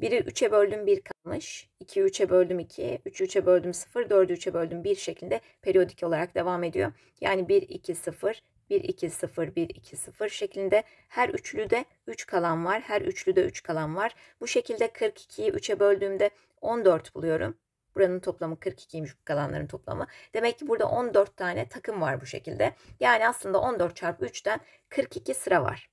Biri 3'e böldüm 1 kalmış. 2'yi 3'e böldüm 2. 3'ü 3'e böldüm 0. 4'ü 3'e böldüm 1 şeklinde periyodik olarak devam ediyor. Yani 1, 2, 0, 1, 2, 0, 1, 2, 0 şeklinde her üçlüde 3 kalan var. Her üçlüde 3 kalan var. Bu şekilde 42'yi 3'e böldüğümde 14 buluyorum. Buranın toplamı 42'ymiş bu kalanların toplamı. Demek ki burada 14 tane takım var bu şekilde. Yani aslında 14 çarpı 3'ten 42 sıra var.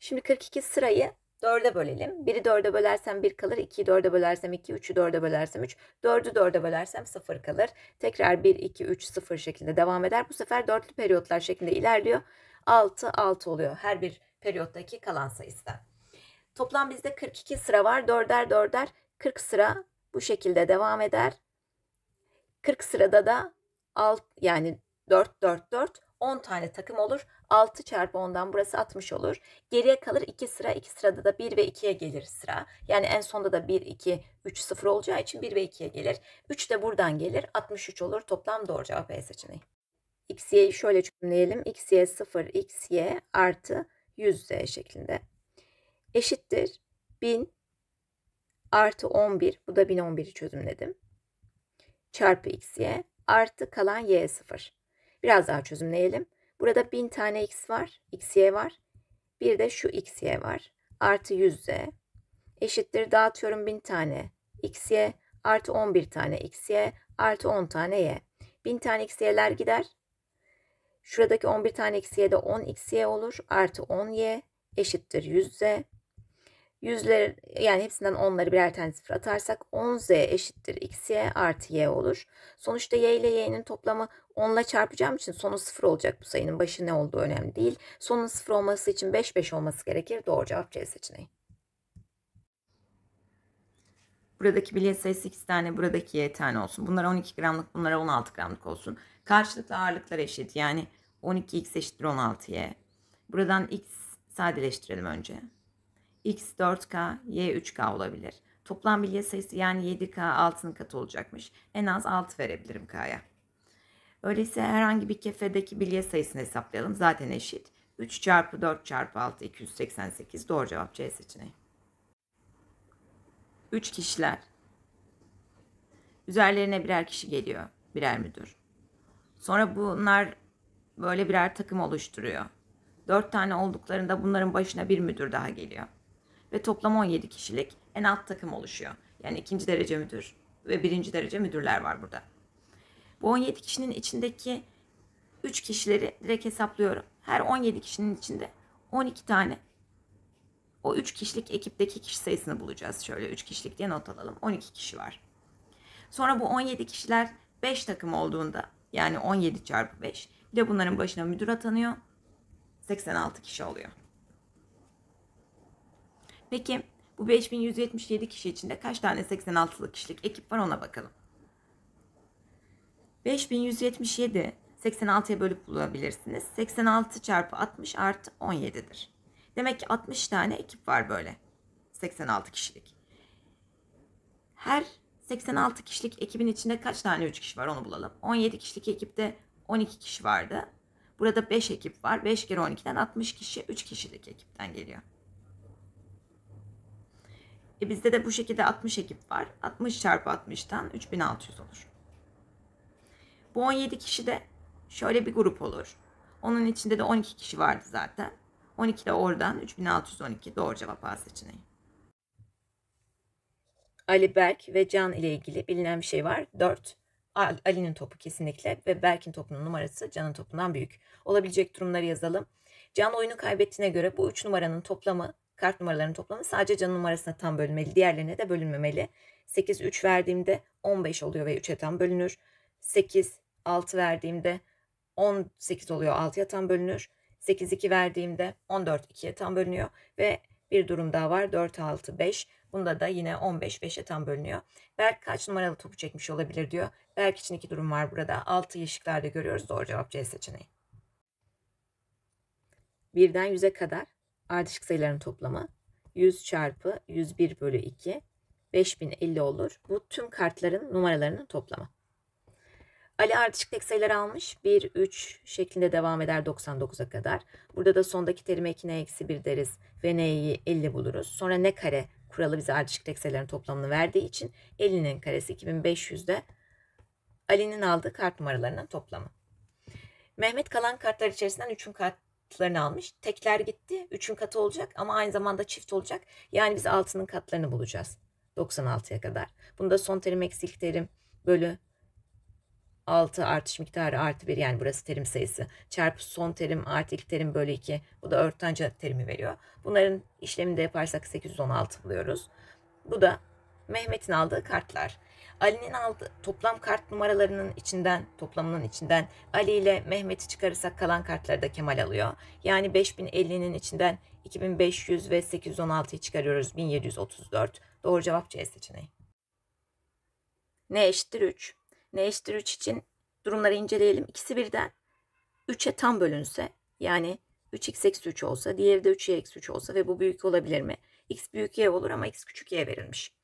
Şimdi 42 sırayı 4'e bölelim. 1'i 4'e bölersem 1 kalır. 2'yi 4'e bölersem 2. 3'ü 4'e bölersem 3. 4'ü 4'e bölersem 0 kalır. Tekrar 1, 2, 3, 0 şeklinde devam eder. Bu sefer dörtlü periyotlar şeklinde ilerliyor. 6, 6 oluyor her bir periyottaki kalan sayısı Toplam bizde 42 sıra var. 4'er 4'er 40 sıra bu şekilde devam eder. 40 sırada da alt yani 4, 4, 4 10 tane takım olur. 6 çarpı 10'dan burası 60 olur. Geriye kalır 2 sıra. 2 sırada da 1 ve 2'ye gelir sıra. Yani en sonda da 1, 2, 3, 0 olacağı için 1 ve 2'ye gelir. 3 de buradan gelir. 63 olur. Toplam doğru cevap E seçeneği. X, Y'yi şöyle çözümleyelim. X, Y 0, X, Y artı 100 Z şeklinde. Eşittir 1000 artı 11. Bu da 1011'i çözümledim. Çarpı X, Y artı kalan Y 0. Biraz daha çözümleyelim. Burada 1000 tane x var, xy var. Bir de şu xy var. Artı 100 eşittir dağıtıyorum 1000 tane xy artı 11 tane xy artı 10 tane y. 1000 tane xy'ler gider. Şuradaki 11 tane xy de 10 xy olur. Artı 10 y eşittir 100 z. Yüzler yani hepsinden onları birer tane sıfır atarsak 10z eşittir xy artı y olur. Sonuçta y ile y'nin toplamı 10 ile çarpacağım için sonu sıfır olacak bu sayının başı ne olduğu önemli değil. Sonun sıfır olması için 5 5 olması gerekir. Doğru cevap C seçeneği. Buradaki bilye sayısı 2 tane, buradaki y tane olsun. Bunlara 12 gramlık, bunlara 16 gramlık olsun. Karşılıklı ağırlıklar eşit. Yani 12x eşittir 16y. Buradan x sadeleştirelim önce. X 4K, Y 3K olabilir. Toplam bilye sayısı yani 7K 6'nın katı olacakmış. En az 6 verebilirim K'ya. Öyleyse herhangi bir kefedeki bilye sayısını hesaplayalım. Zaten eşit. 3 çarpı 4 çarpı 6 288 doğru cevap C seçeneği. 3 kişiler. Üzerlerine birer kişi geliyor. Birer müdür. Sonra bunlar böyle birer takım oluşturuyor. 4 tane olduklarında bunların başına bir müdür daha geliyor ve toplam 17 kişilik en alt takım oluşuyor. Yani ikinci derece müdür ve birinci derece müdürler var burada. Bu 17 kişinin içindeki 3 kişileri direkt hesaplıyorum. Her 17 kişinin içinde 12 tane o 3 kişilik ekipteki kişi sayısını bulacağız. Şöyle 3 kişilik diye not alalım. 12 kişi var. Sonra bu 17 kişiler 5 takım olduğunda yani 17 çarpı 5 bir de bunların başına müdür atanıyor. 86 kişi oluyor. Peki bu 5177 kişi içinde kaç tane 86'lı kişilik ekip var ona bakalım. 5177 86'ya bölüp bulabilirsiniz. 86 çarpı 60 artı 17'dir. Demek ki 60 tane ekip var böyle. 86 kişilik. Her 86 kişilik ekibin içinde kaç tane 3 kişi var onu bulalım. 17 kişilik ekipte 12 kişi vardı. Burada 5 ekip var. 5 kere 12'den 60 kişi 3 kişilik ekipten geliyor. E bizde de bu şekilde 60 ekip var. 60 çarpı 60'tan 3600 olur. Bu 17 kişi de şöyle bir grup olur. Onun içinde de 12 kişi vardı zaten. 12 de oradan 3612 doğru cevap A seçeneği. Ali Berk ve Can ile ilgili bilinen bir şey var. 4. Ali'nin topu kesinlikle ve Berk'in topunun numarası Can'ın topundan büyük. Olabilecek durumları yazalım. Can oyunu kaybettiğine göre bu 3 numaranın toplamı kart numaralarının toplamı sadece canın numarasına tam bölünmeli. Diğerlerine de bölünmemeli. 8 3 verdiğimde 15 oluyor ve 3'e tam bölünür. 8 6 verdiğimde 18 oluyor 6'ya tam bölünür. 8 2 verdiğimde 14 2'ye tam bölünüyor ve bir durum daha var 4 6 5 Bunda da yine 15 5'e tam bölünüyor. Belki kaç numaralı topu çekmiş olabilir diyor. Belki için iki durum var burada. 6 ışıklarda görüyoruz. Doğru cevap C seçeneği. Birden 100'e kadar ardışık sayıların toplamı 100 çarpı 101 bölü 2 5050 olur. Bu tüm kartların numaralarının toplamı. Ali ardışık tek sayıları almış. 1, 3 şeklinde devam eder 99'a kadar. Burada da sondaki terime 2n eksi 1 deriz ve n'yi 50 buluruz. Sonra ne kare kuralı bize ardışık tek sayıların toplamını verdiği için 50'nin karesi 2500'de Ali'nin aldığı kart numaralarının toplamı. Mehmet kalan kartlar içerisinden 3'ün kart katlarını almış. Tekler gitti. üçün katı olacak ama aynı zamanda çift olacak. Yani biz altının katlarını bulacağız. 96'ya kadar. Bunu da son terim eksik terim bölü 6 artış miktarı artı 1 yani burası terim sayısı çarpı son terim artı ilk terim bölü 2 bu da örtenci terimi veriyor. Bunların işlemini de yaparsak 816 buluyoruz. Bu da Mehmet'in aldığı kartlar. Ali'nin aldığı toplam kart numaralarının içinden, toplamının içinden Ali ile Mehmet'i çıkarırsak kalan kartları da Kemal alıyor. Yani 5050'nin içinden 2500 ve 816'yı çıkarıyoruz. 1734. Doğru cevap C seçeneği. Ne eşittir 3? Ne eşittir 3 için durumları inceleyelim. İkisi birden 3'e tam bölünse yani 3x eksi 3 olsa diğeri de 3y eksi 3 olsa ve bu büyük olabilir mi? x büyük y olur ama x küçük y verilmiş.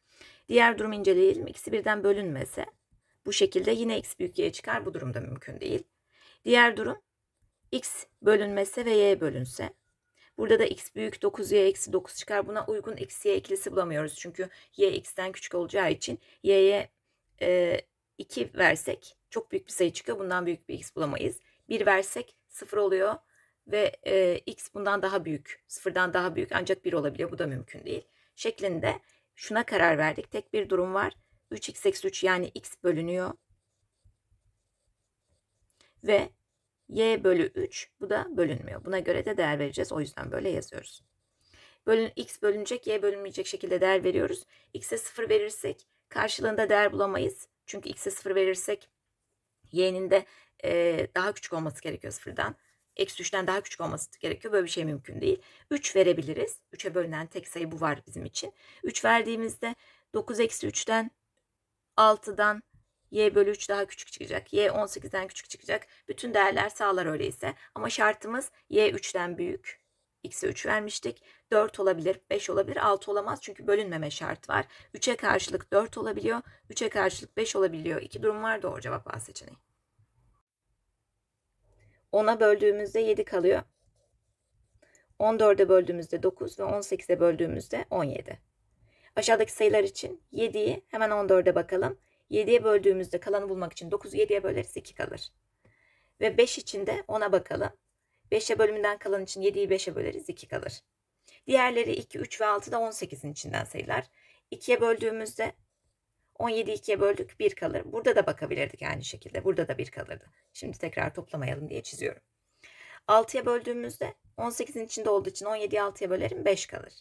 Diğer durum inceleyelim. İkisi birden bölünmese bu şekilde yine x büyük y çıkar. Bu durumda mümkün değil. Diğer durum x bölünmese ve y bölünse. Burada da x büyük 9y eksi 9 çıkar. Buna uygun x y ikilisi bulamıyoruz. Çünkü y x'ten küçük olacağı için y'ye e, 2 versek çok büyük bir sayı çıkıyor. Bundan büyük bir x bulamayız. 1 versek 0 oluyor ve e, x bundan daha büyük. 0'dan daha büyük ancak 1 olabiliyor. Bu da mümkün değil. Şeklinde şuna karar verdik. Tek bir durum var. 3x eksi 3 yani x bölünüyor. Ve y bölü 3 bu da bölünmüyor. Buna göre de değer vereceğiz. O yüzden böyle yazıyoruz. Bölün, x bölünecek, y bölünmeyecek şekilde değer veriyoruz. x'e 0 verirsek karşılığında değer bulamayız. Çünkü x'e 0 verirsek y'nin de e, daha küçük olması gerekiyor sıfırdan. Eksi 3'ten daha küçük olması gerekiyor. Böyle bir şey mümkün değil. 3 verebiliriz. 3'e bölünen tek sayı bu var bizim için. 3 verdiğimizde 9 eksi 3'ten 6'dan y bölü 3 daha küçük çıkacak. y 18'den küçük çıkacak. Bütün değerler sağlar öyleyse. Ama şartımız y 3'ten büyük x'e 3 vermiştik. 4 olabilir, 5 olabilir, 6 olamaz çünkü bölünmeme şart var. 3'e karşılık 4 olabiliyor, 3'e karşılık 5 olabiliyor. İki durum var doğru cevap A seçeneği. 10'a böldüğümüzde 7 kalıyor. 14'e böldüğümüzde 9 ve 18'e böldüğümüzde 17. Aşağıdaki sayılar için 7'yi hemen 14'e bakalım. 7'ye böldüğümüzde kalanı bulmak için 9'u 7'ye böleriz 2 kalır. Ve 5 için de 10'a bakalım. 5'e bölümünden kalan için 7'yi 5'e böleriz 2 kalır. Diğerleri 2, 3 ve 6 da 18'in içinden sayılar. 2'ye böldüğümüzde 17'yi ikiye böldük 1 kalır. Burada da bakabilirdik aynı şekilde. Burada da 1 kalırdı. Şimdi tekrar toplamayalım diye çiziyorum. 6'ya böldüğümüzde 18'in içinde olduğu için 17'yi 6'ya bölerim 5 kalır.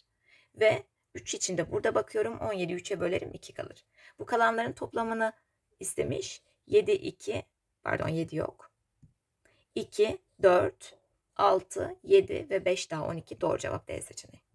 Ve 3 içinde burada bakıyorum 17'yi 3'e bölerim 2 kalır. Bu kalanların toplamını istemiş. 7, 2, pardon 7 yok. 2, 4, 6, 7 ve 5 daha 12 doğru cevap D seçeneği.